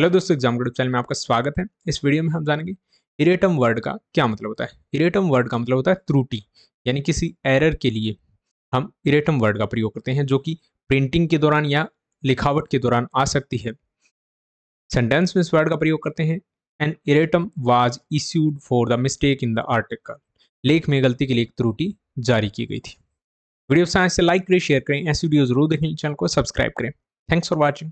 hello दोस्तों exam group channel में आपका स्वागत है इस वीडियो में हम जानेंगे इरेटम वर्ड का क्या मतलब होता है इरेटम वर्ड का मतलब होता है त्रुटि यानी किसी एरर के लिए हम इरेटम वर्ड का प्रयोग करते हैं जो कि प्रिंटिंग के दौरान या लिखावट के दौरान आ सकती है सेंटेंस में इस वर्ड का प्रयोग करते हैं an erratum was issued for the mistake in the article लेख में गलती के लिए एक त्रुटि जारी की गई थी वीडियो साइंस से तो लाइक करें शेयर करें ऐसी वीडियो जरूर देखें चैनल को सब्सक्राइब करें थैंक्स फॉर वॉचिंग